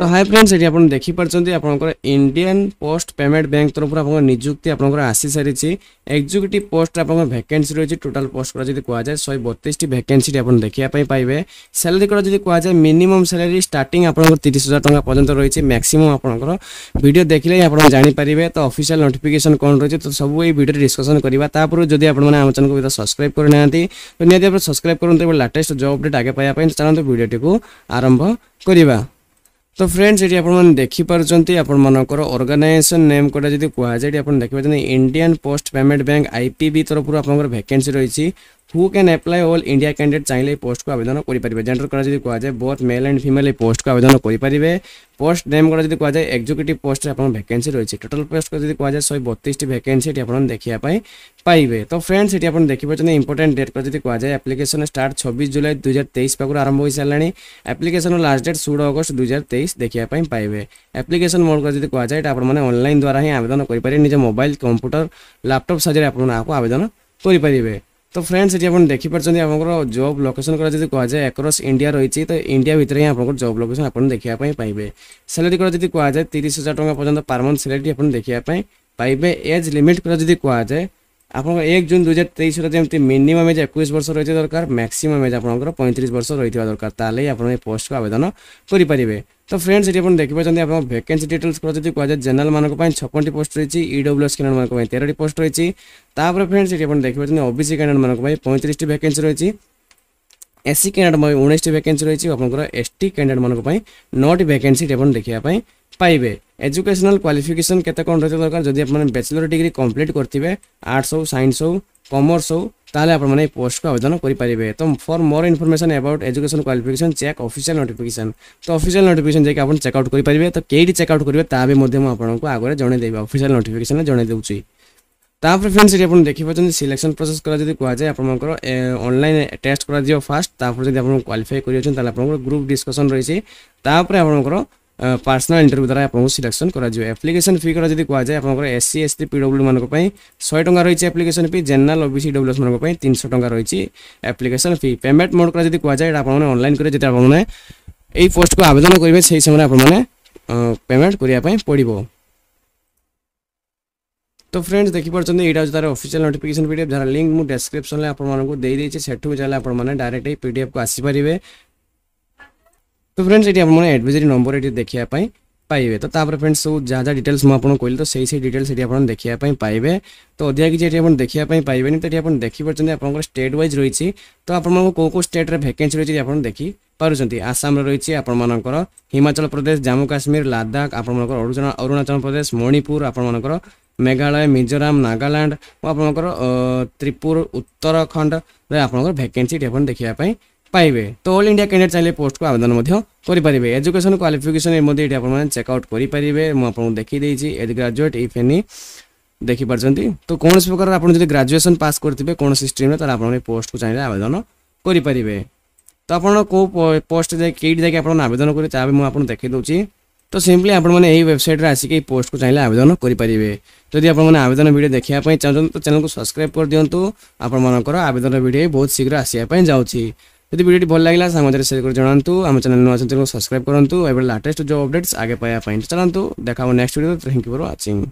তো high friends ଏଠି ଆପଣ ଦେଖିପାରୁଛନ୍ତି ଆପଣଙ୍କର ଇଣ୍ଡିଆନ୍ ପୋଷ୍ଟ ପେମେଣ୍ଟ ବ୍ୟାଙ୍କ ତରଫରୁ ଆପଣଙ୍କ ନିଯୁକ୍ତି ଆପଣଙ୍କର ଆସିସାରିଛି ଏକ୍ଜିକ୍ୟୁଟିଭ୍ ପୋଷ୍ଟରେ ଆପଣଙ୍କର ଭ୍ୟାକେନ୍ସି ରହିଛି ଟୋଟାଲ୍ ପୋଷ୍ଟ କରା ଯଦି କୁହାଯାଏ ଶହେ ବତିଶଟି ଭ୍ୟାକେନ୍ସିଟି ଆପଣ ଦେଖିବା ପାଇଁ ପାଇବେ ସାଲାରୀ କରା ଯଦି କୁହାଯାଏ ମିନିମମ୍ ସାଲାରୀ ଷ୍ଟାର୍ଟିଂ ଆପଣଙ୍କର ତିରିଶ ହଜାର ଟଙ୍କା ପର୍ଯ୍ୟନ୍ତ ରହିଛି ମ୍ୟାକ୍ସିମମ୍ ଆପଣଙ୍କର ଭିଡ଼ିଓ ଦେଖିଲେ ହିଁ ଆପଣ ଜାଣିପାରିବେ ତ ଅଫିସିଆଲ୍ ନୋଟିଫିକେସନ୍ କ'ଣ ରହିଛି ତ ସବୁ ଏଇ ଭିଡ଼ିଓରେ ଡିସ୍କସନ୍ କରିବା ତାପରେ ଯଦି ଆପଣମାନେ ଆମ ଚ୍ୟାନେଲକୁ ଏବେ ସବସ୍କ୍ରାଇବ୍ କରିନାହାନ୍ତି ତ ନିହାତି ଆପଣ ସବସ୍କ୍ରାଇବ୍ କରନ୍ତୁ ଏବଂ ଲାଟେଷ୍ଟ ଜବ୍ ଅପଡ଼େଟ୍ ଆଗେ ପାଇବା ପାଇଁ ଚାଲନ୍ତୁ ଭିଡ଼ିଓଟିକୁ ଆରମ୍ଭ କରିବା তো ফ্রেন্ডস এটি আপনার দেখিপারছেন আপনার অর্গানাইজেসন নেম কোটা যদি কুয়া যায় এটি আপনার দেখিপারছেন Indian post payment bank IPB তরফর আপনার ভ্যাকেন্সি রয়েছে who can apply all India candidate চাইলে এই পোস্টক আবেদন করে জেন্ডর করা যদি কুযায় বোথ মেল এন্ড ফিমেল এই পোস্টক আবেদন করে পোস্ট নেম করা যদি কুযায় এক্সিকিউটিভ পোস্টে আপনার ভ্যাকেন্সি রয়েছে টোটাল পোস্ট যদি কুযায় শহে বতিশটি ভ্যাকেন্সি এটি আপনার দেখা পাইবে তো ফ্রেন্ডস এটি আপনার দেখিপাচ্ছেন ইম্পর্টাট ডেট কথা যদি কুযায় আপ্লিকেসন স্টার্ট ছবিশ জুলাই দুই হাজার তেইশ পাখু আরম্ভ হয়ে সারা আপ্লিকেসন লাস্ট ডেট ষোল অগস্ট দুই হাজার তেইশ দেখা পাইবে আপ্লিকেসন মোড কথা যদি কুযায় এটা আপনার অনলাইন দ্বারা হি আবেদন করে নিজ মোবাইল কম্পুটর ল্যাপটপ সাহায্যে আপনার আবেদন করে তো ফ্রেন্ডস এটি আপনার দেখিপারছেন আপনার জব লোকেসন করা যদি কুহযায় আক্রস ইন্ডিয়া রয়েছে তো ইন্ডিয়া ভিতরে হি আপনার জব লোকেসন আপনার দেখা পাইবে স্যালারি করা যদি কুহযায় তিরিশ হাজার টাকা পর্যন্ত পার মন্থ স্যালারি আপনার দেখা পাইবে এজ লিমিট করা যদি কুহযায় আপনার এক জুন দুই হাজার তেইশর যেমনি মিনিমম এজ একুশ বর্ষ রয়েছে দরকার ম্যাক্সিমম এজ আপনার পঁয়ত্রিশ বর্ষ রয়েছে দরকার তাহলে আপনার এই পোস্টকে আবেদন করে তো ফ্রেন্ডস এটি আপনার দেখিপাচ্ছেন আপনার ভ্যাকেন্সি ডিটেলস করা যদি কুহযায় জেনারেল মানুষ ছপনটি পোস্ট রয়েছে ইডব্লুএস ক্যান্ডিডেট মানুষ তেরোটি পোস্ট রয়েছে ତାପରେ ଫ୍ରେଣ୍ଡସ୍ ଏଠି ଆପଣ ଦେଖିପାରୁଛନ୍ତି ଓବିସି କ୍ୟାଣ୍ଡିଡେଟ୍ମାନଙ୍କ ପାଇଁ ପଇଁତିରିଶଟି ଭ୍ୟାକେନ୍ସି ରହିଛି এসসি ক্যান্ডিডেট মানে উনিশটি ভ্যাকেন্সি রয়েছে আপনার এসটি ক্যান্ডিডেট মানুষ নটি ভ্যাকেন্সি আপনার দেখা পাইবে এজুকেশনাল কোয়ালিফিকেসন কেতে কম রয়েছে দরকার যদি আপনার ব্যাচেলর ডিগ্রি কমপ্লিট করতে আর্টস হোক সাইন্স হোক কমর্স হোক তাহলে আপনার মানে এই পোস্টক আবেদন করে পারবে তো for more information about education qualification check official notification তো অফিসিয়াল নোটিফিকেসন যাই আপনার চেকআউট করে পারবে তো কেইটি চেকআউট করবে তা বি আপনার আগে জনাই দেবে অফিসিয়াল নোটিফিকেসন জনাই দেছি ତାପରେ ଫ୍ରେଣ୍ଡସ୍ ଏଠି ଆପଣ ଦେଖିପାରୁଛନ୍ତି ସିଲେକ୍ସନ୍ ପ୍ରୋସେସ୍ କରା ଯଦି କୁହାଯାଏ ଆପଣଙ୍କର ଅନଲାଇନ୍ ଟେଷ୍ଟ କରାଯିବ ଫାଷ୍ଟ ତାପରେ ଯଦି ଆପଣ କ୍ୱାଲିଫାଇ କରିଅଛନ୍ତି ତାହେଲେ ଆପଣଙ୍କର ଗ୍ରୁପ୍ ଡିସ୍କସନ୍ ରହିଛି ତାପରେ ଆପଣଙ୍କର পার্সোনাল ইন্টরভিউ দ্বারা আপনার সিলেকশন করা আপ্লিকেশন ফি করা যদি কুয়া যায় আপনার এসসি এসটি পিডব্লু মানুষ শহে টাকা রয়েছে application fee general OBC EWS মানুষ তিনশো টাকা রয়েছে আপ্লিকেশন ফি পেমেন্ট মোড করা যদি কুয়া যায় এটা আপনার অনলাইন করে যদি আপনার এই পোস্টকে আবেদন করবে সেই সময় আপনার পেমেন্ট করা পড়ব তো ଫ୍ରେଣ୍ଡସ୍ ଦେଖିପାରୁଛନ୍ତି ଏଇଟା ହେଉଛି ତାର official notification P D F ଯାହାର ଲିଙ୍କ୍ ମୁଁ ଡେସ୍କ୍ରିପସନରେ ଆପଣମାନଙ୍କୁ ଦେଇଦେଇଛି ସେଠୁ ଚାହିଁଲେ ଆପଣମାନେ ଡାଇରେକ୍ଟ ଏଇ ପି ଡି ଏଫ୍କୁ ଆସିପାରିବେ ତ ଫ୍ରେଣ୍ଡସ୍ ଏଠି ଆପଣମାନେ ଆଡ଼ଭାଇଜରୀ ନମ୍ବର ଏଠି ଦେଖିବା ପାଇଁ ପାଇବେ ତ ତାପରେ ଫ୍ରେଣ୍ଡସ୍ ସବୁ ଯାହା ଯାହା ଡିଟେଲ୍ସ ମୁଁ ଆପଣଙ୍କୁ କହିଲି ତ ସେଇ ସେଇ ଡିଟେଲ୍ସ ଏଠି ଆପଣ ଦେଖିବା ପାଇଁ ପାଇବେ ତ ଅଧିକା କିଛି ଏଠି ଆପଣ ଦେଖିବା ପାଇଁ ପାଇବେନି ତ ଏଠି ଆପଣ ଦେଖିପାରୁଛନ୍ତି ଆପଣଙ୍କର ଷ୍ଟେଟ୍ ୱାଇଜ୍ ରହିଛି ତ ଆପଣମାନଙ୍କୁ କେଉଁ କେଉଁ ଷ୍ଟେଟ୍ରେ ଭ୍ୟାକେନ୍ସି ରହିଛି ଆପଣ ଦେଖି ପାରୁଛନ୍ତି ଆସାମରେ ରହିଛି ଆପଣମାନଙ୍କର ହିମାଚଳ ପ୍ରଦେଶ ଜାମ୍ମୁ କାଶ୍ମୀର ଲାଦାଖ ଆପଣମାନଙ୍କର ଅରୁଣାଚଳ ପ୍ରଦେଶ ମଣିପୁର ଆପଣମାନଙ୍କର ମେଘାଳୟ ମିଜୋରାମ ନାଗାଲାଣ୍ଡ ଓ ଆପଣଙ୍କର ତ୍ରିପୁର ଉତ୍ତରାଖଣ୍ଡରେ ଆପଣଙ୍କର ଭ୍ୟାକେନ୍ସି ଏଠି ଆପଣ ଦେଖିବା ପାଇଁ ପାଇବେ ତ ଅଲ୍ ଇଣ୍ଡିଆ କ୍ୟାଣ୍ଡିଡେଟ୍ ଚାହିଁଲେ ପୋଷ୍ଟକୁ ଆବେଦନ ମଧ୍ୟ କରିପାରିବେ ଏଜୁକେସନ୍ କ୍ୱାଲିଫିକେସନ୍ ଏ ମଧ୍ୟ ଏଠି ଆପଣମାନେ ଚେକ୍ଆଉଟ୍ କରିପାରିବେ ମୁଁ ଆପଣଙ୍କୁ ଦେଖିଦେଇଛି ଏଜ୍ ଗ୍ରାଜୁଏଟ୍ ଇଫ୍ ଏନି ଦେଖିପାରୁଛନ୍ତି ତ କୌଣସି ପ୍ରକାର ଆପଣ ଯଦି ଗ୍ରାଜୁଏସନ୍ ପାସ୍ କରିଥିବେ କୌଣସି ଷ୍ଟ୍ରିମ୍ରେ ତାହେଲେ ଆପଣ ଏ ପୋଷ୍ଟକୁ ଚାହିଁଲେ ଆବେଦନ କରିପାରିବେ ତ ଆପଣ କେଉଁ ପୋଷ୍ଟ ଯାଇକି କେଇଠି ଯାଇକି ଆପଣ ଆବେଦନ କରିବେ ତାହା ବି ମୁଁ ଆପଣଙ୍କୁ ଦେଖାଇ ଦେଉଛି तो सिंपली आपने यही वेबसाइट आसिक पोस्ट को चाहिए आवेदन करेंगे जदि आपने आवेदन भिड देखापी चाहते तो चैनल को सब्सक्राइब कर दिंतु आपर आवेदन भिड बहुत शीघ्र आसपाई जाऊँगी जब भिडियो भल लगा सामाजिक सेयर कर जनातु आम चैनल नुआ चैनल को सब्सक्राइब करूँ एवं लाटेस्ट जो अपडेट्स आगे पाया चलतु देखा next video thank you for watching